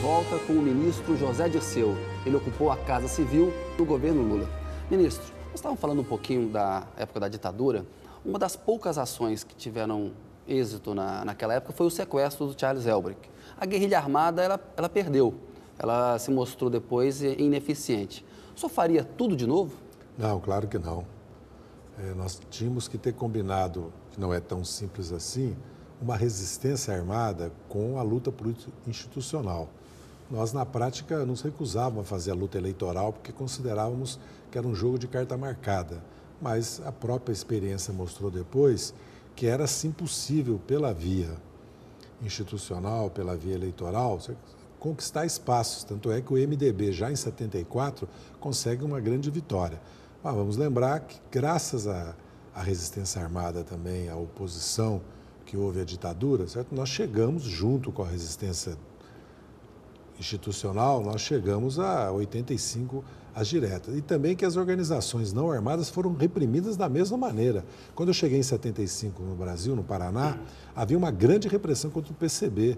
volta com o ministro José Dirceu. Ele ocupou a Casa Civil do governo Lula. Ministro, nós estávamos falando um pouquinho da época da ditadura. Uma das poucas ações que tiveram êxito na, naquela época foi o sequestro do Charles Elbrick. A guerrilha armada, ela, ela perdeu. Ela se mostrou depois ineficiente. O senhor faria tudo de novo? Não, claro que não. É, nós tínhamos que ter combinado, que não é tão simples assim, uma resistência armada com a luta por institucional nós na prática nos recusávamos a fazer a luta eleitoral porque considerávamos que era um jogo de carta marcada. Mas a própria experiência mostrou depois que era sim possível pela via institucional, pela via eleitoral, conquistar espaços. Tanto é que o MDB, já em 74, consegue uma grande vitória. Mas vamos lembrar que, graças à, à resistência armada também, à oposição que houve à ditadura, certo? nós chegamos junto com a resistência institucional, nós chegamos a 85 as diretas. E também que as organizações não armadas foram reprimidas da mesma maneira. Quando eu cheguei em 75 no Brasil, no Paraná, havia uma grande repressão contra o PCB.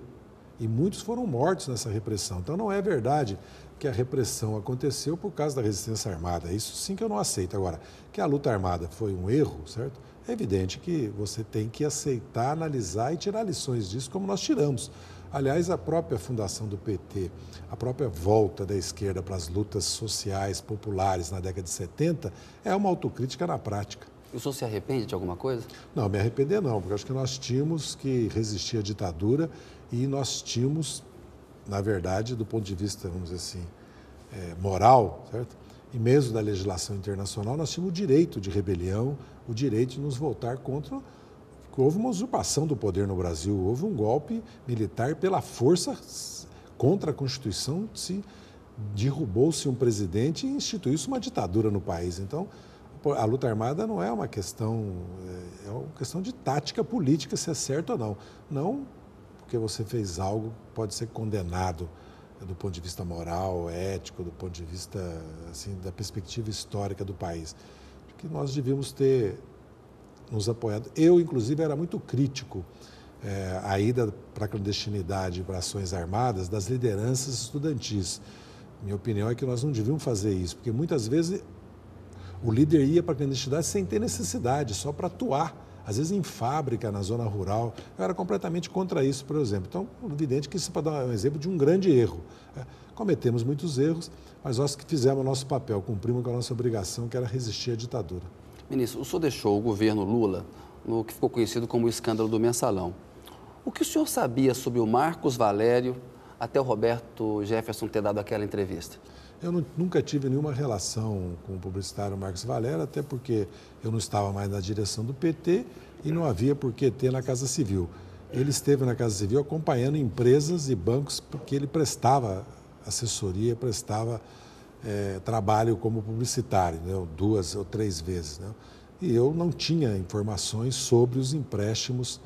E muitos foram mortos nessa repressão. Então não é verdade que a repressão aconteceu por causa da resistência armada. Isso sim que eu não aceito. Agora, que a luta armada foi um erro, certo? É evidente que você tem que aceitar, analisar e tirar lições disso, como nós tiramos. Aliás, a própria fundação do PT, a própria volta da esquerda para as lutas sociais populares na década de 70 é uma autocrítica na prática. O senhor se arrepende de alguma coisa? Não, me arrepender não, porque acho que nós tínhamos que resistir à ditadura e nós tínhamos, na verdade, do ponto de vista, vamos dizer assim, é, moral, certo? E mesmo da legislação internacional, nós tínhamos o direito de rebelião, o direito de nos voltar contra houve uma usurpação do poder no Brasil, houve um golpe militar pela força contra a Constituição, se derrubou-se um presidente e instituiu-se uma ditadura no país. Então, a luta armada não é uma questão, é, é uma questão de tática política, se é certo ou não. Não porque você fez algo pode ser condenado do ponto de vista moral, ético, do ponto de vista assim, da perspectiva histórica do país. Que nós devíamos ter nos apoiado. Eu, inclusive, era muito crítico é, eh, a ida para a clandestinidade, para ações armadas, das lideranças estudantis. Minha opinião é que nós não devíamos fazer isso, porque muitas vezes o líder ia para a clandestinidade sem ter necessidade, só para atuar. Às vezes em fábrica, na zona rural, eu era completamente contra isso, por exemplo. Então, evidente que isso é para dar um exemplo de um grande erro. É, cometemos muitos erros, mas nós que fizemos o nosso papel, cumprimos com a nossa obrigação, que era resistir à ditadura. Ministro, o senhor deixou o governo Lula no que ficou conhecido como o escândalo do mensalão. O que o senhor sabia sobre o Marcos Valério até o Roberto Jefferson ter dado aquela entrevista? Eu não, nunca tive nenhuma relação com o publicitário Marcos Valério, até porque eu não estava mais na direção do PT e não havia por que ter na Casa Civil. Ele esteve na Casa Civil acompanhando empresas e bancos porque ele prestava assessoria, prestava é, trabalho como publicitário, né? duas ou três vezes. Né? E eu não tinha informações sobre os empréstimos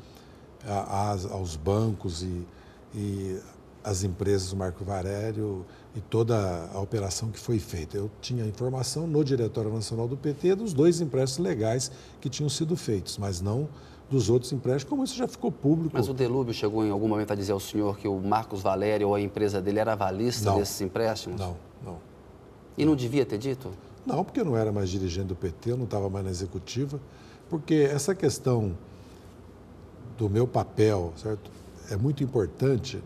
a, a, aos bancos e, e as empresas do Marco Varério e toda a operação que foi feita. Eu tinha informação no Diretório Nacional do PT dos dois empréstimos legais que tinham sido feitos, mas não dos outros empréstimos, como isso já ficou público. Mas o Delúbio chegou em algum momento a dizer ao senhor que o Marcos Valério ou a empresa dele era avalista não, desses empréstimos? Não, não. E não devia ter dito? Não, porque eu não era mais dirigente do PT, eu não estava mais na executiva, porque essa questão do meu papel, certo? É muito importante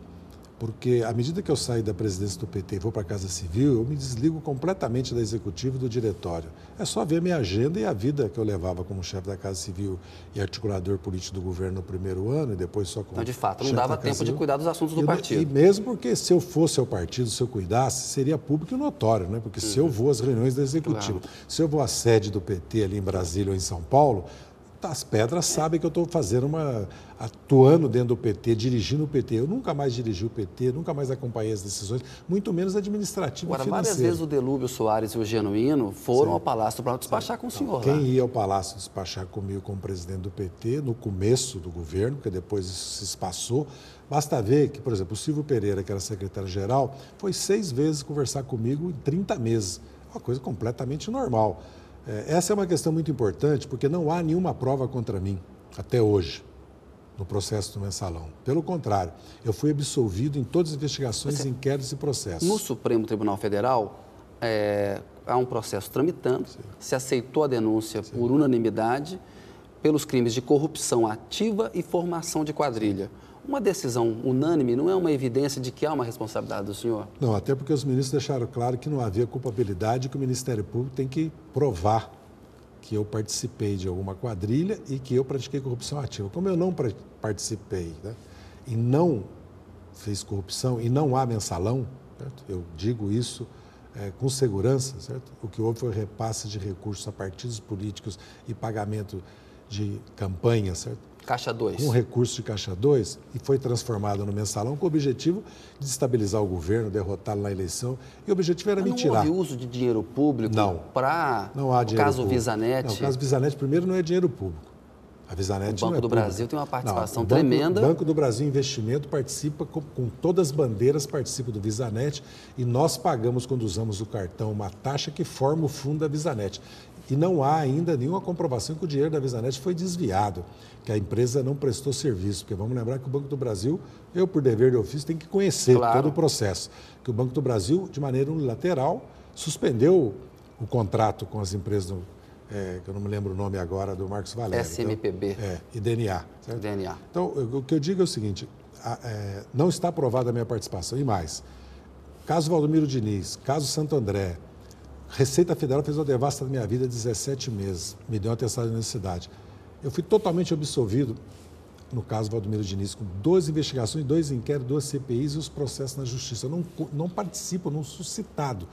porque à medida que eu saio da presidência do PT e vou para a Casa Civil, eu me desligo completamente da executiva e do diretório. É só ver minha agenda e a vida que eu levava como chefe da Casa Civil e articulador político do governo no primeiro ano e depois só como. Então, de fato, não dava tempo de cuidar dos assuntos do e, partido. E mesmo porque se eu fosse ao partido, se eu cuidasse, seria público e notório, né? Porque uhum. se eu uhum. vou às reuniões da executiva, claro. se eu vou à sede do PT ali em Brasília ou em São Paulo, as pedras sabem que eu estou fazendo uma. atuando dentro do PT, dirigindo o PT. Eu nunca mais dirigi o PT, nunca mais acompanhei as decisões, muito menos administrativas. Agora, várias vezes o Delúbio Soares e o Genuíno foram Sim. ao Palácio para despachar Sim. com o senhor. quem ia ao Palácio despachar comigo como presidente do PT no começo do governo, porque depois isso se espaçou, Basta ver que, por exemplo, o Silvio Pereira, que era secretário-geral, foi seis vezes conversar comigo em 30 meses. Uma coisa completamente normal. É, essa é uma questão muito importante, porque não há nenhuma prova contra mim, até hoje, no processo do mensalão. Pelo contrário, eu fui absolvido em todas as investigações, Você, inquéritos e processos. No Supremo Tribunal Federal, é, há um processo tramitando, Sim. se aceitou a denúncia Sim. por unanimidade pelos crimes de corrupção ativa e formação de quadrilha. Sim. Uma decisão unânime não é uma evidência de que há uma responsabilidade do senhor? Não, até porque os ministros deixaram claro que não havia culpabilidade, que o Ministério Público tem que provar que eu participei de alguma quadrilha e que eu pratiquei corrupção ativa. Como eu não participei né, e não fiz corrupção e não há mensalão, certo? eu digo isso é, com segurança, certo? O que houve foi repasse de recursos a partidos políticos e pagamento de campanha, certo? Caixa 2. Um recurso de Caixa 2 e foi transformado no mensalão com o objetivo de estabilizar o governo, derrotá-lo na eleição. E o objetivo era Mas me tirar. Não houve uso de dinheiro público para não há dinheiro o caso VisaNet. o caso VisaNet primeiro, não é dinheiro público. A o Banco é do público. Brasil tem uma participação não, Banco, tremenda. O Banco do Brasil Investimento participa com, com, todas as bandeiras, participa do VisaNet e nós pagamos, quando usamos o cartão, uma taxa que forma o fundo da VisaNet e não há ainda nenhuma comprovação que o dinheiro da VisaNet foi desviado, que a empresa não prestou serviço, porque vamos lembrar que o Banco do Brasil, eu por dever de ofício, tenho que conhecer claro. todo o processo, que o Banco do Brasil, de maneira unilateral, suspendeu o contrato com as empresas, é, que eu não me lembro o nome agora, do Marcos Valério. SMPB. Então, é, e DNA. Certo? DNA. Então, o que eu digo é o seguinte, a, é, não está aprovada a minha participação, e mais, caso Valdomiro Diniz, caso Santo André, Receita Federal fez uma devasta na minha vida 17 meses, me deu uma testada de necessidade. Eu fui totalmente absolvido, no caso Valdomiro Diniz, com duas investigações, dois inquéritos, duas CPIs e os processos na justiça. Eu não, não participo, não suscitado.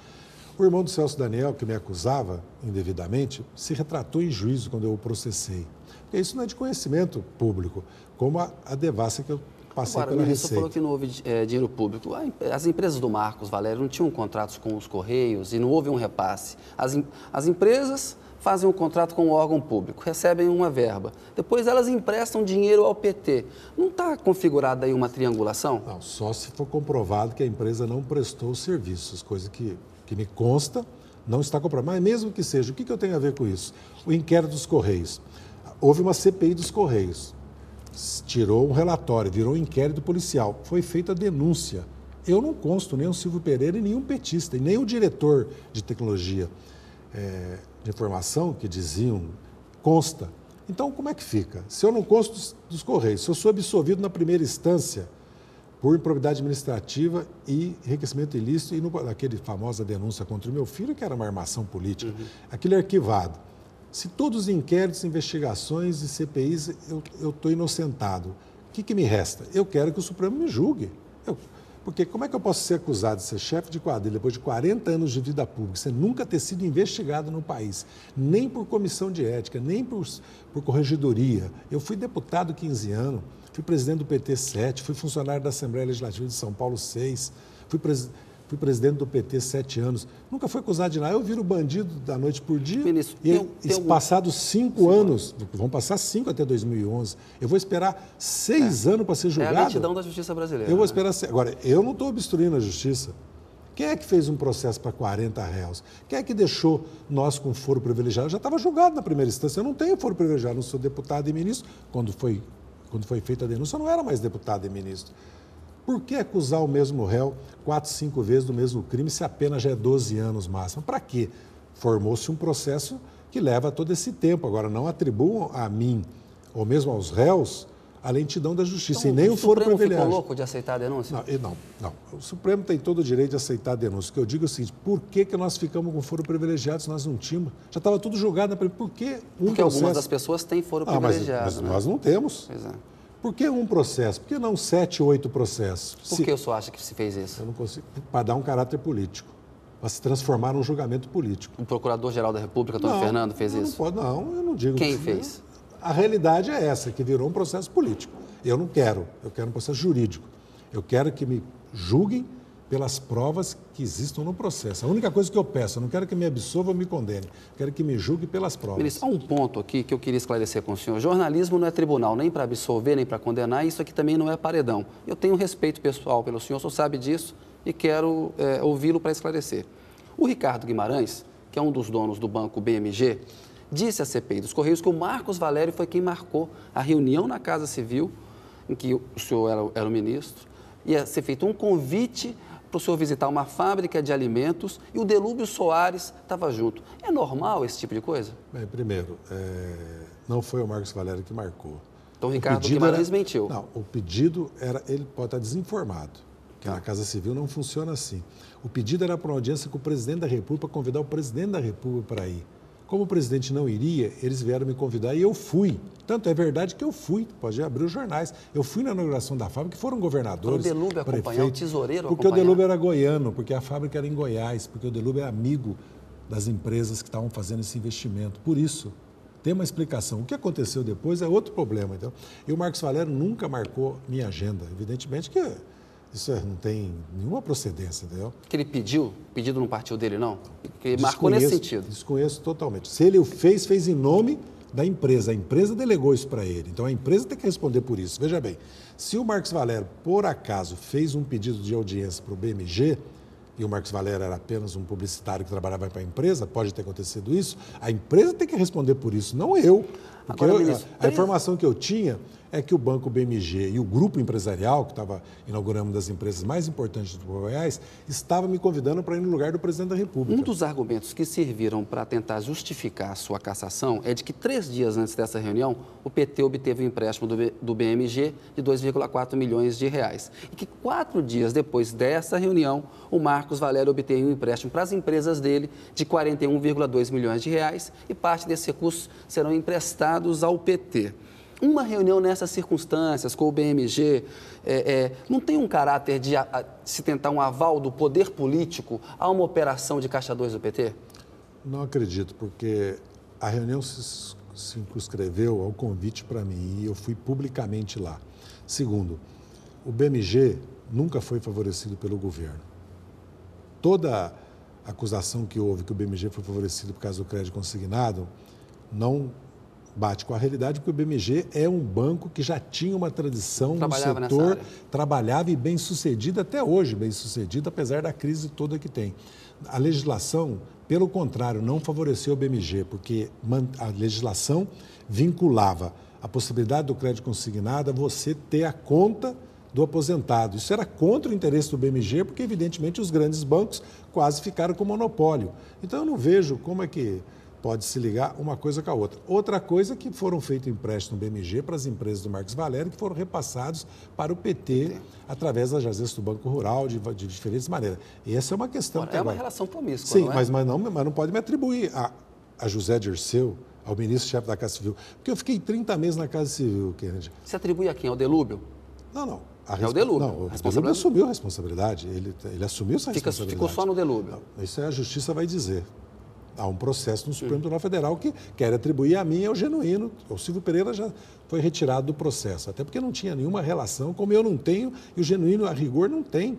O irmão do Celso Daniel, que me acusava indevidamente, se retratou em juízo quando eu o processei. Porque isso não é de conhecimento público, como a, a devassa que eu Passei Agora, pela Receita. Você falou que não houve é, dinheiro público. Ah, as empresas do Marcos Valério não tinham contratos com os Correios e não houve um repasse. As, as empresas fazem um contrato com o um órgão público, recebem uma verba. Depois elas emprestam dinheiro ao PT. Não está configurada aí uma triangulação? Não, só se for comprovado que a empresa não prestou serviços, coisa que, que me consta, não está comprovada. Mas mesmo que seja, o que, que eu tenho a ver com isso? O inquérito dos Correios. Houve uma CPI dos Correios tirou um relatório, virou um inquérito policial, foi feita a denúncia. Eu não consto nem o Silvio Pereira e nenhum petista, e nem o diretor de tecnologia é, de informação, que diziam, consta. Então, como é que fica? Se eu não consto dos Correios, se eu sou absolvido na primeira instância por improbidade administrativa e enriquecimento ilícito, e naquela famosa denúncia contra o meu filho, que era uma armação política, uhum. aquilo é arquivado. Se todos os inquéritos, investigações e CPIs eu estou inocentado, o que, que, me resta? Eu quero que o Supremo me julgue. Eu, porque como é que eu posso ser acusado de ser chefe de quadrilha depois de 40 anos de vida pública, sem nunca ter sido investigado no país, nem por comissão de ética, nem por, por corregedoria? Eu fui deputado 15 anos, fui presidente do PT 7, fui funcionário da Assembleia Legislativa de São Paulo 6, fui presidente Fui presidente do PT sete anos. Nunca foi acusado de nada. Eu viro bandido da noite por dia. Ministro, e passados cinco Sim, anos, vão passar cinco até 2011, eu vou esperar seis é. anos para ser julgado. É a lentidão da justiça brasileira. Eu vou né? esperar. Né? Agora, eu não estou obstruindo a justiça. Quem é que fez um processo para 40 réus? Quem é que deixou nós com foro privilegiado? Eu já estava julgado na primeira instância. Eu não tenho foro privilegiado, não sou deputado e ministro. Quando foi, quando foi feita a denúncia, eu não era mais deputado e ministro. Por que acusar o mesmo réu quatro, cinco vezes do mesmo crime se a pena já é 12 anos máximo? Para quê? Formou-se um processo que leva todo esse tempo. Agora, não atribuam a mim ou mesmo aos réus a lentidão da justiça então, e nem o, o foro privilegiado. Ficou louco de aceitar a denúncia? Não, não, não, O Supremo tem todo o direito de aceitar a denúncia. O que eu digo é o seguinte, por que, que nós ficamos com foro privilegiado se nós não tínhamos? Já estava tudo julgado. Né? Por que um Porque processo... algumas das pessoas têm foro ah, privilegiado. Mas, mas né? nós não temos. Exato. Por que um processo? Por que não sete, oito processos? Por se... que o senhor acha que se fez isso? Eu não consigo. Para dar um caráter político. Para se transformar num julgamento político. O Procurador-Geral da República, Antônio Fernando, fez isso? Não, pode, não, eu não digo. Quem que... fez? A realidade é essa, que virou um processo político. Eu não quero, eu quero um processo jurídico. Eu quero que me julguem pelas provas que existam no processo. A única coisa que eu peço, eu não quero que me absolva ou me condene, quero que me julgue pelas provas. Ministro, há um ponto aqui que eu queria esclarecer com o senhor. Jornalismo não é tribunal, nem para absolver, nem para condenar, isso aqui também não é paredão. Eu tenho respeito pessoal pelo senhor, o senhor sabe disso e quero é, ouvi-lo para esclarecer. O Ricardo Guimarães, que é um dos donos do banco BMG, disse à CPI dos Correios que o Marcos Valério foi quem marcou a reunião na Casa Civil, em que o senhor era, era o ministro, ia ser feito um convite para o senhor visitar uma fábrica de alimentos e o Delúbio Soares estava junto. É normal esse tipo de coisa? Bem, é, primeiro, é... não foi o Marcos Valério que marcou. Então, o Ricardo Guimarães era... mentiu. Não, o pedido era, ele pode estar desinformado, que tá. na Casa Civil não funciona assim. O pedido era para uma audiência com o presidente da República, para convidar o presidente da República para ir. Como o presidente não iria, eles vieram me convidar e eu fui. Tanto é verdade que eu fui, pode abrir os jornais. Eu fui na inauguração da fábrica, foram governadores. Para o Delúbio prefeito, o tesoureiro Porque o Delúbio era goiano, porque a fábrica era em Goiás, porque o Delúbio é amigo das empresas que estavam fazendo esse investimento. Por isso, tem uma explicação. O que aconteceu depois é outro problema. Então, e o Marcos Valério nunca marcou minha agenda. Evidentemente que isso é, não tem nenhuma procedência, entendeu? Que ele pediu? Pedido não partiu dele, não? Que ele marcou nesse sentido. Desconheço totalmente. Se ele o fez, fez em nome da empresa. A empresa delegou isso para ele. Então a empresa tem que responder por isso. Veja bem, se o Marcos Valério, por acaso, fez um pedido de audiência para o BMG, e o Marcos Valério era apenas um publicitário que trabalhava para a empresa, pode ter acontecido isso, a empresa tem que responder por isso, não eu. Porque Agora, eu, ministro, a, a informação que eu tinha é que o Banco BMG e o grupo empresarial, que estava inaugurando uma das empresas mais importantes do Goiás, estava me convidando para ir no lugar do presidente da República. Um dos argumentos que serviram para tentar justificar a sua cassação é de que três dias antes dessa reunião, o PT obteve um empréstimo do, do BMG de 2,4 milhões de reais. E que quatro dias depois dessa reunião, o Marcos Valério obteve um empréstimo para as empresas dele de 41,2 milhões de reais e parte desses recursos serão emprestados ao PT uma reunião nessas circunstâncias com o BMG é, é, não tem um caráter de a, a, se tentar um aval do poder político a uma operação de Caixa 2 do PT? Não acredito, porque a reunião se circunscreveu ao convite para mim e eu fui publicamente lá. Segundo, o BMG nunca foi favorecido pelo governo. Toda acusação que houve que o BMG foi favorecido por causa do crédito consignado não bate com a realidade, porque o BMG é um banco que já tinha uma tradição trabalhava no setor, trabalhava e bem sucedido, até hoje bem sucedido, apesar da crise toda que tem. A legislação, pelo contrário, não favoreceu o BMG, porque a legislação vinculava a possibilidade do crédito consignado a você ter a conta do aposentado. Isso era contra o interesse do BMG, porque, evidentemente, os grandes bancos quase ficaram com monopólio. Então, eu não vejo como é que pode se ligar uma coisa com a outra. Outra coisa é que foram feitos empréstimos no BMG para as empresas do Marcos Valério, que foram repassados para o PT através das agências do Banco Rural, de, de diferentes maneiras. E essa é uma questão... Bom, que é agora... uma relação promíscua, Sim, não é? mas, mas, não, mas não pode me atribuir a, a José Dirceu, ao ministro-chefe da Casa Civil, porque eu fiquei 30 meses na Casa Civil, Kennedy. Se atribui a quem? Ao Delúbio? Não, não. A resp... É o delúbio. Não, o delúbio assumiu a responsabilidade. Ele, ele assumiu essa Fica, responsabilidade. Ficou só no delúbio. Não, isso é a justiça vai dizer. Há um processo no Supremo Tribunal Federal que quer atribuir a mim ao é genuíno. É o Silvio Pereira já foi retirado do processo, até porque não tinha nenhuma relação, como eu não tenho, e o genuíno, a rigor, não tem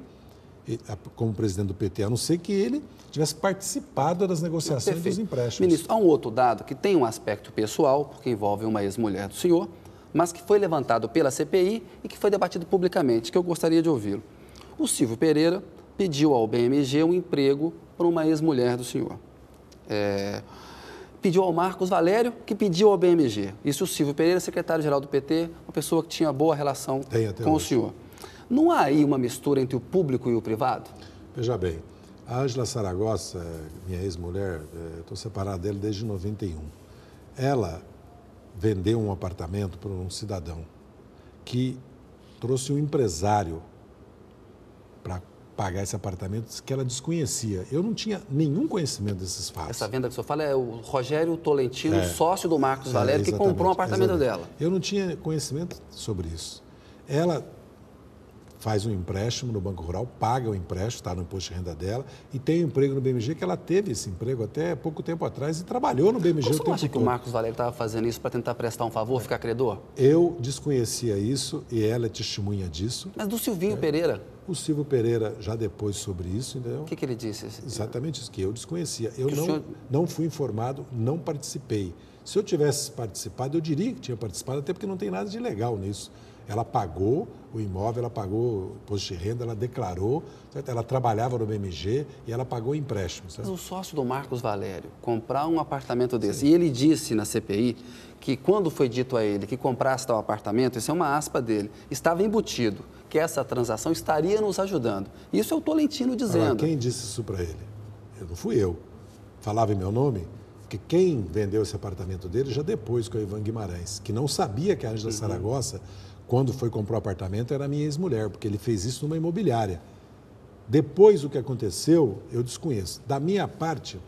como presidente do PT, a não ser que ele tivesse participado das negociações Perfeito. dos empréstimos. Ministro, há um outro dado que tem um aspecto pessoal, porque envolve uma ex-mulher do senhor, mas que foi levantado pela CPI e que foi debatido publicamente, que eu gostaria de ouvi-lo. O Silvio Pereira pediu ao BMG um emprego para uma ex-mulher do senhor é, pediu ao Marcos Valério, que pediu ao BMG. Isso o Silvio Pereira, secretário-geral do PT, uma pessoa que tinha boa relação com hoje. o senhor. Não há aí uma mistura entre o público e o privado? Veja bem, a Ângela Saragossa, minha ex-mulher, é, estou separado dela desde 91. Ela vendeu um apartamento para um cidadão que trouxe um empresário para pagar esse apartamento que ela desconhecia. Eu não tinha nenhum conhecimento desses fatos. Essa venda que o senhor fala é o Rogério Tolentino, é. sócio do Marcos é, Valério, que comprou um apartamento exatamente. dela. Eu não tinha conhecimento sobre isso. Ela faz um empréstimo no Banco Rural, paga o empréstimo, está no imposto de renda dela, e tem um emprego no BMG, que ela teve esse emprego até pouco tempo atrás e trabalhou no BMG Como tempo você acha todo. que o Marcos Valério estava fazendo isso para tentar prestar um favor, é. ficar credor? Eu desconhecia isso e ela é testemunha disso. Mas do Silvinho é. Pereira? O Silvio Pereira, já depois sobre isso, entendeu? O que, que ele disse? Exatamente isso, que eu desconhecia. Eu não, senhor... não fui informado, não participei. Se eu tivesse participado, eu diria que tinha participado, até porque não tem nada de legal nisso. Ela pagou o imóvel, ela pagou imposto de renda, ela declarou, certo? ela trabalhava no BMG e ela pagou empréstimos Certo? Mas o sócio do Marcos Valério comprar um apartamento desse, Sim. e ele disse na CPI que quando foi dito a ele que comprasse tal apartamento, isso é uma aspa dele, estava embutido que essa transação estaria nos ajudando. Isso é o Tolentino dizendo. Agora, quem disse isso para ele? Eu não fui eu. Falava em meu nome? Porque quem vendeu esse apartamento dele já depois com o Ivan Guimarães, que não sabia que a Ângela uhum. Saragossa quando foi comprar o apartamento, era minha ex-mulher, porque ele fez isso numa imobiliária. Depois o que aconteceu, eu desconheço. Da minha parte,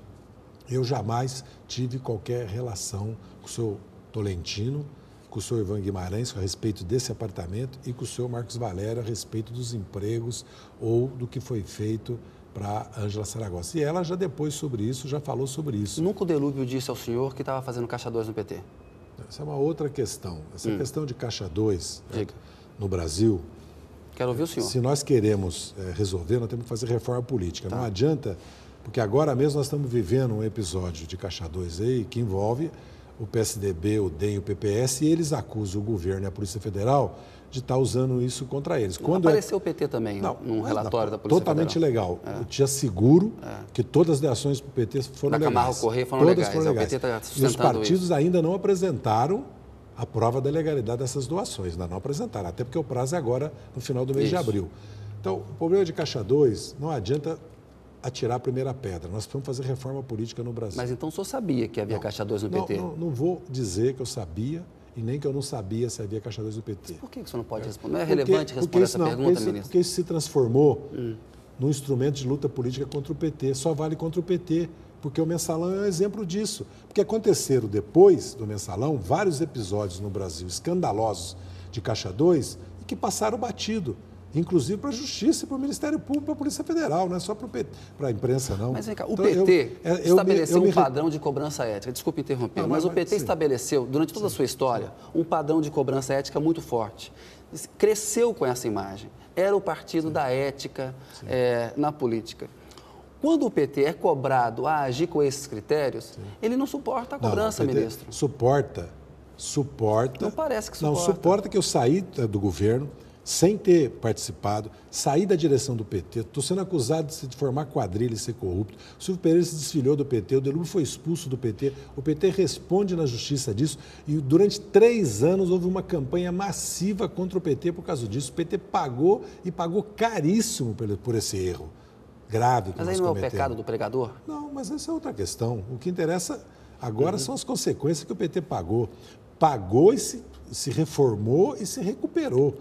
eu jamais tive qualquer relação com o seu Tolentino, com o seu Ivan Guimarães a respeito desse apartamento e com o seu Marcos Valério a respeito dos empregos ou do que foi feito para Ângela Saragossa. E ela já depois sobre isso, já falou sobre isso. Nunca o Delúbio disse ao senhor que estava fazendo caixa 2 no PT? Essa é uma outra questão. Essa hum. questão de caixa 2 né, no Brasil. Quero ouvir o senhor. Se nós queremos é, resolver, nós temos que fazer reforma política. Tá. Não adianta, porque agora mesmo nós estamos vivendo um episódio de caixa 2 aí que envolve o PSDB, o DEM, o PPS, e eles acusam o governo e a Polícia Federal de estar tá usando isso contra eles. Quando é Apareceu o PT também, não, num relatório da Polícia Totalmente Federal. legal. É. Eu te asseguro é. que todas as deações para o PT foram da legais. Camargo Correia foram todas legais. Foram é, legais. Tá e os partidos isso. ainda não apresentaram a prova da legalidade dessas doações, ainda não apresentaram, até porque o prazo é agora no final do mês isso. de abril. Então, o problema de Caixa 2, não adianta atirar a primeira pedra. Nós precisamos fazer reforma política no Brasil. Mas então o senhor sabia que havia não, Caixa 2 no não, PT? Não, não vou dizer que eu sabia e nem que eu não sabia se havia caixa 2 do PT. Mas por que você não pode responder? Não é porque, relevante responder essa não, pergunta, ministro? Porque isso se transformou hum. num instrumento de luta política contra o PT. Só vale contra o PT, porque o mensalão é um exemplo disso. Porque aconteceram depois do mensalão vários episódios no Brasil escandalosos de caixa 2 que passaram batido inclusive para a Justiça, para o Ministério Público, para a Polícia Federal, não é só para a imprensa, não. Mas vem cá, o então, PT eu, é, eu, estabeleceu eu me, me... um padrão de cobrança ética, desculpe interromper, não, mas, mas, o PT sim. estabeleceu, durante toda sim, a sua história, sim. um padrão de cobrança ética muito forte. Cresceu com essa imagem. Era o partido da ética é, na política. Quando o PT é cobrado a agir com esses critérios, ele não suporta a cobrança, não, ministro. Suporta, suporta. Não parece que suporta. Não, suporta que eu saí é, do governo, sem ter participado, sair da direção do PT, estou sendo acusado de se formar quadrilha e ser corrupto. O Silvio Pereira se desfilhou do PT, o Delúbio foi expulso do PT, o PT responde na justiça disso e durante três anos houve uma campanha massiva contra o PT por causa disso. O PT pagou e pagou caríssimo por esse erro grave que mas nós Mas aí não é o pecado do pregador? Não, mas essa é outra questão. O que interessa agora uhum. são as consequências que o PT pagou. Pagou e se, se reformou e se recuperou.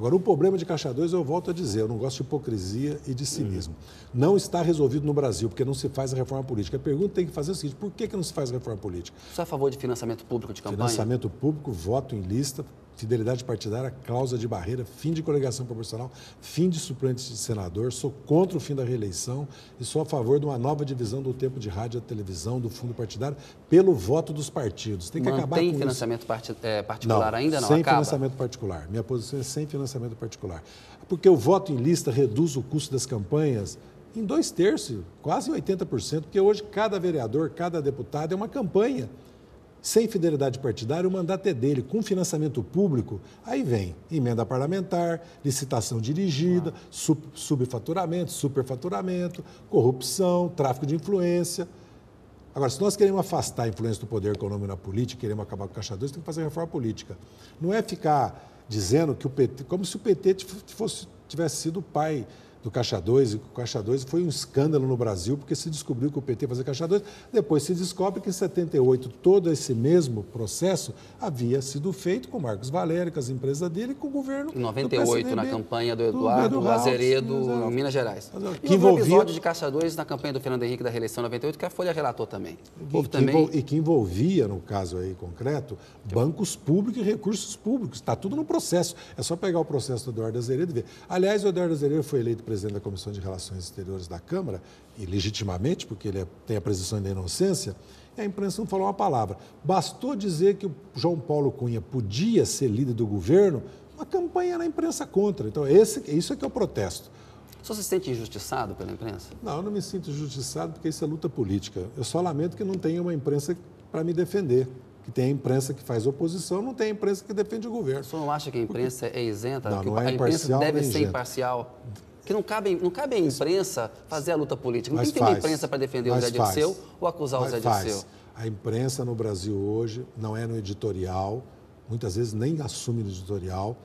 Agora, o problema de Caixa 2, eu volto a dizer, eu não gosto de hipocrisia e de cinismo. Uhum. Não está resolvido no Brasil, porque não se faz a reforma política. A pergunta tem que fazer é o seguinte: por que, que não se faz a reforma política? Você é a favor de financiamento público de campanha? Financiamento público, voto em lista, fidelidade partidária, cláusula de barreira, fim de coligação proporcional, fim de suplentes de senador, sou contra o fim da reeleição e sou a favor de uma nova divisão do tempo de rádio e televisão, do fundo partidário, pelo voto dos partidos. Tem que Mantém acabar com financiamento isso. financiamento é, particular não, ainda não sem acaba? financiamento particular. Minha posição é sem financiamento particular. Porque o voto em lista reduz o custo das campanhas em dois terços, quase 80%, porque hoje cada vereador, cada deputado é uma campanha. Sem fidelidade partidária, o mandato é dele. Com financiamento público, aí vem emenda parlamentar, licitação dirigida, sub subfaturamento, superfaturamento, corrupção, tráfico de influência. Agora, se nós queremos afastar a influência do poder econômico na política, queremos acabar com o Caixa 2, tem que fazer reforma política. Não é ficar dizendo que o PT, como se o PT fosse tivesse sido o pai do Caixa 2, e o Caixa 2 foi um escândalo no Brasil, porque se descobriu que o PT fazia Caixa 2, depois se descobre que em 78 todo esse mesmo processo havia sido feito com Marcos Valério, com as empresas dele e com o governo 98, na campanha do Eduardo Azeredo, em Minas Gerais. Que e envolvia... episódio de Caixa 2 na campanha do Fernando Henrique da reeleição 98, que a Folha relatou também. E, que, também... e que envolvia, no caso aí concreto, bancos públicos e recursos públicos. Está tudo no processo. É só pegar o processo do Eduardo Azeredo e ver. Aliás, o Eduardo Azevedo foi eleito presidente da Comissão de Relações Exteriores da Câmara, e legitimamente, porque ele é, tem a presunção da inocência, e a imprensa não falou uma palavra. Bastou dizer que o João Paulo Cunha podia ser líder do governo, uma campanha na imprensa contra. Então, esse, isso é que é o protesto. O senhor se sente injustiçado pela imprensa? Não, eu não me sinto injustiçado porque isso é luta política. Eu só lamento que não tenha uma imprensa para me defender tem a imprensa que faz oposição, não tem a imprensa que defende o governo. O senhor não acha que a imprensa Porque... é isenta? Não, que não é a imprensa deve ser imparcial? que não cabe, não cabe imprensa fazer a luta política. Não Mas tem que ter uma imprensa para defender Mas o Zé Dirceu faz. ou acusar Mas o Zé Dirceu. Faz. A imprensa no Brasil hoje não é no editorial, muitas vezes nem assume no editorial,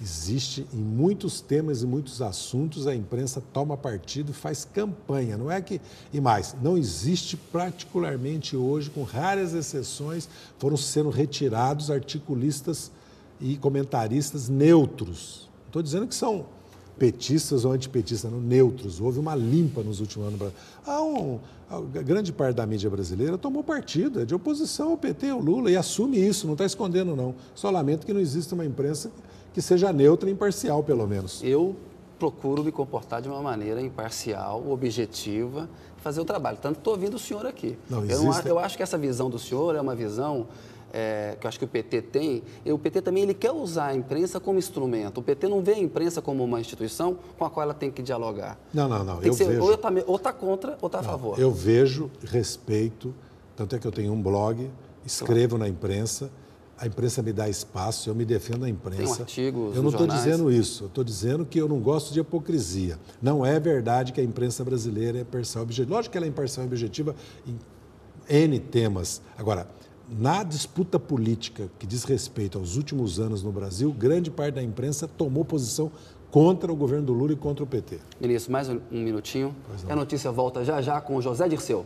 Existe em muitos temas e muitos assuntos a imprensa toma partido e faz campanha, não é que e mais, não existe particularmente hoje, com raras exceções, foram sendo retirados articulistas e comentaristas neutros. Não estou dizendo que são petistas ou antipetistas, não, neutros. Houve uma limpa nos últimos anos. a ah, um, a ah, grande parte da mídia brasileira tomou partido, é de oposição ao PT, ao Lula, e assume isso, não está escondendo, não. Só lamento que não exista uma imprensa que que seja neutra e imparcial, pelo menos. Eu procuro me comportar de uma maneira imparcial, objetiva, fazer o trabalho. Tanto estou ouvindo o senhor aqui. Não, eu, não, eu acho que essa visão do senhor é uma visão é, que eu acho que o PT tem, e o PT também ele quer usar a imprensa como instrumento. O PT não vê a imprensa como uma instituição com a qual ela tem que dialogar. Não, não, não. eu ser, vejo... Ou está tá contra ou está a favor. Eu vejo, respeito, tanto é que eu tenho um blog, escrevo claro. na imprensa a imprensa me dá espaço, eu me defendo a imprensa. Tem artigos, eu não estou dizendo isso, eu estou dizendo que eu não gosto de hipocrisia. Não é verdade que a imprensa brasileira é parcial objetiva. Lógico que ela é imparcial e objetiva em N temas. Agora, na disputa política que diz respeito aos últimos anos no Brasil, grande parte da imprensa tomou posição contra o governo do Lula e contra o PT. Ministro, mais um minutinho. A notícia volta já já com José Dirceu.